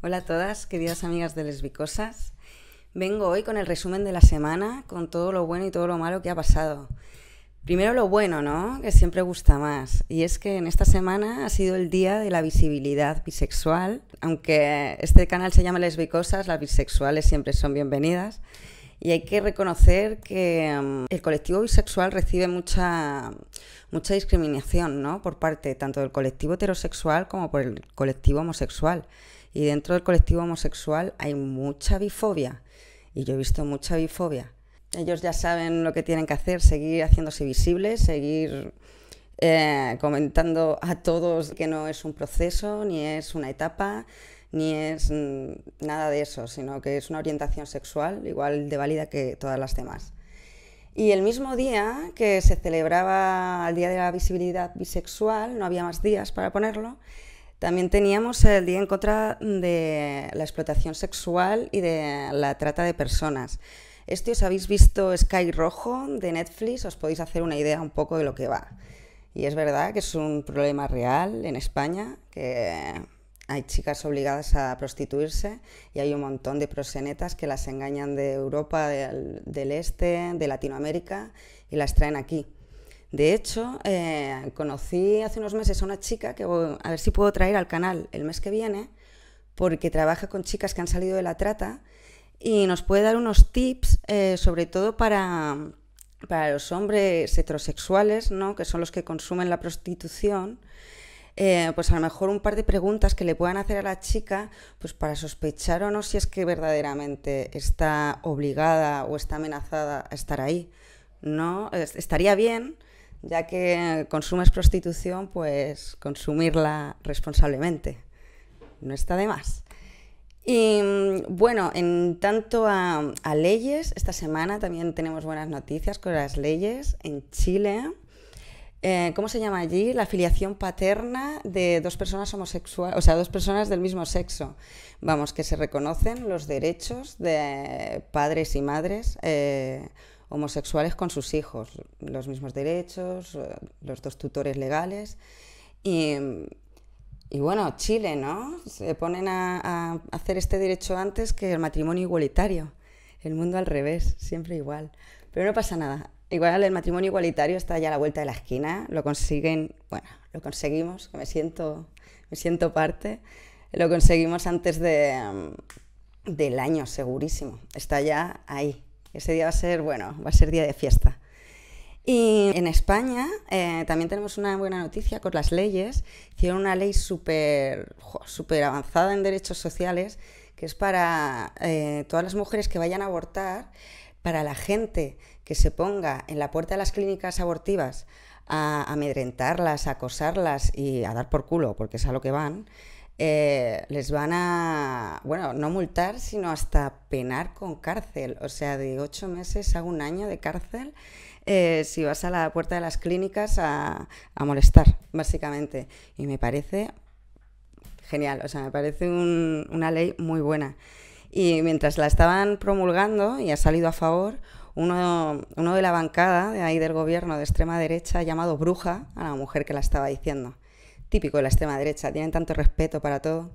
Hola a todas, queridas amigas de Lesbicosas. Vengo hoy con el resumen de la semana, con todo lo bueno y todo lo malo que ha pasado. Primero lo bueno, ¿no? Que siempre gusta más. Y es que en esta semana ha sido el día de la visibilidad bisexual. Aunque este canal se llama Lesbicosas, las bisexuales siempre son bienvenidas. Y hay que reconocer que mm, el colectivo bisexual recibe mucha, mucha discriminación, ¿no? Por parte tanto del colectivo heterosexual como por el colectivo homosexual. Y dentro del colectivo homosexual hay mucha bifobia. Y yo he visto mucha bifobia. Ellos ya saben lo que tienen que hacer, seguir haciéndose visibles, seguir eh, comentando a todos que no es un proceso, ni es una etapa, ni es mm, nada de eso, sino que es una orientación sexual igual de válida que todas las demás. Y el mismo día que se celebraba el Día de la Visibilidad Bisexual, no había más días para ponerlo, también teníamos el día en contra de la explotación sexual y de la trata de personas. Esto, os habéis visto Sky Rojo de Netflix, os podéis hacer una idea un poco de lo que va. Y es verdad que es un problema real en España, que hay chicas obligadas a prostituirse y hay un montón de prosenetas que las engañan de Europa, del Este, de Latinoamérica y las traen aquí. De hecho, eh, conocí hace unos meses a una chica que a ver si puedo traer al canal el mes que viene, porque trabaja con chicas que han salido de la trata y nos puede dar unos tips, eh, sobre todo para, los hombres heterosexuales, ¿no? que son los que consumen la prostitución. Eh, pues a lo mejor un par de preguntas que le puedan hacer a la chica, pues para sospechar o no si es que verdaderamente está obligada o está amenazada a estar ahí. ¿no? Estaría bien ya que consumes prostitución, pues consumirla responsablemente. No está de más. Y mm, bueno, en tanto a, leyes, esta semana también tenemos buenas noticias con las leyes en Chile. Eh, ¿cómo se llama allí? La afiliación paterna de dos personas homosexuales, o sea, dos personas del mismo sexo. Vamos, que se reconocen los derechos de padres y madres eh, homosexuales con sus hijos, los mismos derechos, eh, los dos tutores legales. Y, bueno, Chile, ¿no? Se ponen a, hacer este derecho antes que el matrimonio igualitario. El mundo al revés, siempre igual. Pero no pasa nada. Igual el matrimonio igualitario está ya a la vuelta de la esquina, lo consiguen, bueno, lo conseguimos, que me siento, me siento parte, lo conseguimos antes de, mm, del año, segurísimo. Está ya ahí, ese día va a ser, bueno, va a ser día de fiesta. Y en España eh, también tenemos una buena noticia con las leyes. Hicieron una ley súper super avanzada en derechos sociales que es para eh, todas las mujeres que vayan a abortar, para la gente que se ponga en la puerta de las clínicas abortivas a amedrentarlas, a acosarlas y a dar por culo, porque es a lo que van, eh, les van a, bueno, no multar, sino hasta penar con cárcel. O sea, de ocho meses a un año de cárcel eh, si vas a la puerta de las clínicas a, molestar, básicamente. Y me parece genial, o sea, me parece una ley muy buena. Y mientras la estaban promulgando y ha salido a favor, uno, uno de la bancada de ahí del gobierno de extrema derecha ha llamado bruja a la mujer que la estaba diciendo típico de la extrema derecha, tienen tanto respeto para todo.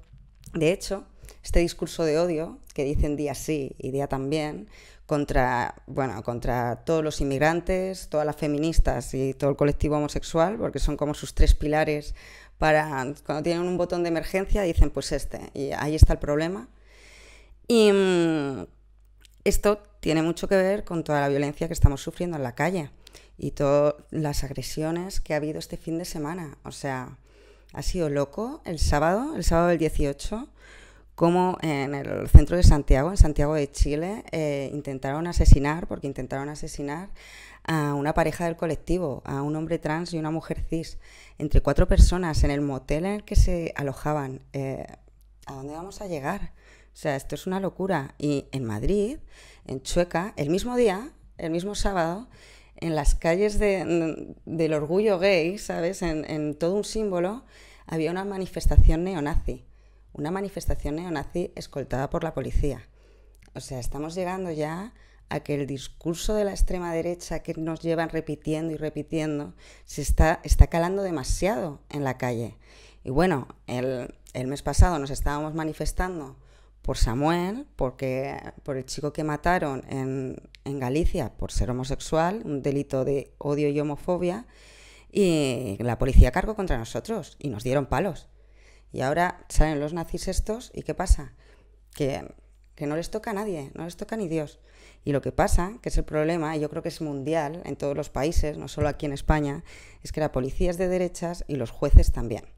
De hecho, este discurso de odio que dicen día sí y día también contra, bueno, contra todos los inmigrantes, todas las feministas y todo el colectivo homosexual, porque son como sus tres pilares para cuando tienen un botón de emergencia dicen pues este y ahí está el problema. Y mm, esto tiene mucho que ver con toda la violencia que estamos sufriendo en la calle y todas las agresiones que ha habido este fin de semana, o sea, ha sido loco el sábado, el sábado del 18, como en el centro de Santiago, en Santiago de Chile, eh, intentaron asesinar, porque intentaron asesinar a una pareja del colectivo, a un hombre trans y una mujer cis, entre cuatro personas en el motel en el que se alojaban. Eh, ¿A dónde vamos a llegar? O sea, esto es una locura. Y en Madrid, en Chueca, el mismo día, el mismo sábado, en las calles del orgullo gay, ¿sabes? En, todo un símbolo, había una manifestación neonazi. Una manifestación neonazi escoltada por la policía. O sea, estamos llegando ya a que el discurso de la extrema derecha que nos llevan repitiendo y repitiendo se está, está calando demasiado en la calle. Y bueno, el, el mes pasado nos estábamos manifestando por Samuel, porque, por el chico que mataron en, Galicia por ser homosexual, un delito de odio y homofobia, y la policía cargó contra nosotros y nos dieron palos. Y ahora salen los nazis estos y ¿qué pasa? Que, que no les toca a nadie, no les toca ni Dios. Y lo que pasa, que es el problema, y yo creo que es mundial en todos los países, no solo aquí en España, es que la policía es de derechas y los jueces también.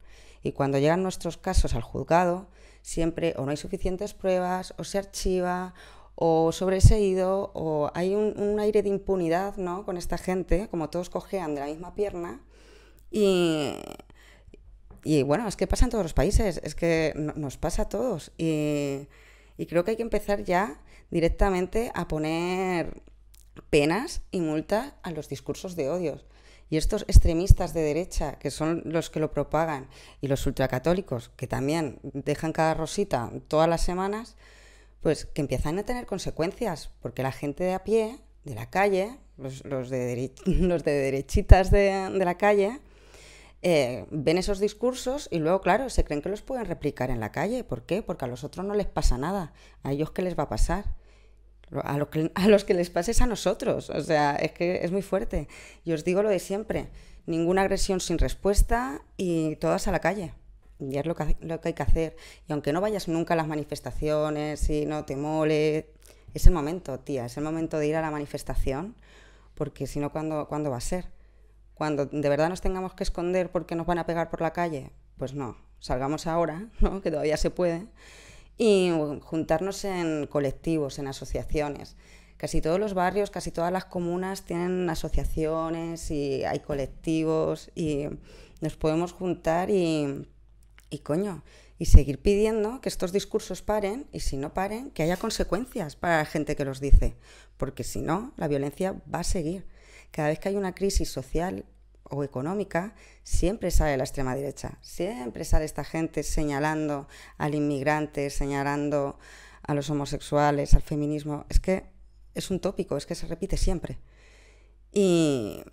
Y cuando llegan nuestros casos al juzgado, siempre o no hay suficientes pruebas, o se archiva, o sobreseído, o hay un, aire de impunidad ¿no? con esta gente, como todos cojean de la misma pierna. Y, y bueno, es que pasa en todos los países, es que nos pasa a todos. Y, y creo que hay que empezar ya directamente a poner penas y multas a los discursos de odios. Y estos extremistas de derecha, que son los que lo propagan, y los ultracatólicos, que también dejan cada rosita todas las semanas, pues que empiezan a tener consecuencias, porque la gente de a pie, de la calle, los, los, de, de, derechitas de, la calle, eh, ven esos discursos y luego, claro, se creen que los pueden replicar en la calle. ¿Por qué? Porque a los otros no les pasa nada. A ellos, ¿qué les va a pasar? a, los que les pases a nosotros. O sea, es que es muy fuerte. Y os digo lo de siempre, ninguna agresión sin respuesta y todas a la calle. Y es lo que, hay que hacer. Y aunque no vayas nunca a las manifestaciones y no te mole, es el momento, tía, es el momento de ir a la manifestación, porque si no, ¿cuándo, va a ser? Cuando de verdad nos tengamos que esconder porque nos van a pegar por la calle, pues no, salgamos ahora, ¿no? que todavía se puede y juntarnos en colectivos, en asociaciones. Casi todos los barrios, casi todas las comunas tienen asociaciones y hay colectivos y nos podemos juntar y, y coño, y seguir pidiendo que estos discursos paren y si no paren, que haya consecuencias para la gente que los dice, porque si no, la violencia va a seguir. Cada vez que hay una crisis social o económica, siempre sale la extrema derecha. Siempre sale esta gente señalando al inmigrante, señalando a los homosexuales, al feminismo. Es que es un tópico, es que se repite siempre. Y,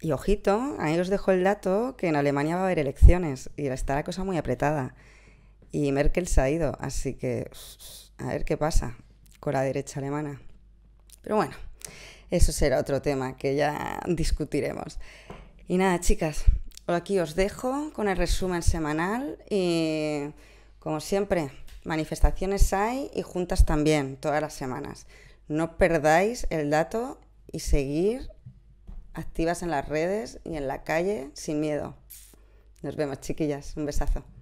y ojito, ahí os dejo el dato que en Alemania va a haber elecciones y está la cosa muy apretada. Y Merkel se ha ido, así que a ver qué pasa con la derecha alemana. Pero bueno, eso será otro tema que ya discutiremos. Y nada, chicas, aquí os dejo con el resumen semanal y, como siempre, manifestaciones hay y juntas también todas las semanas. No perdáis el dato y seguir activas en las redes y en la calle sin miedo. Nos vemos, chiquillas. Un besazo.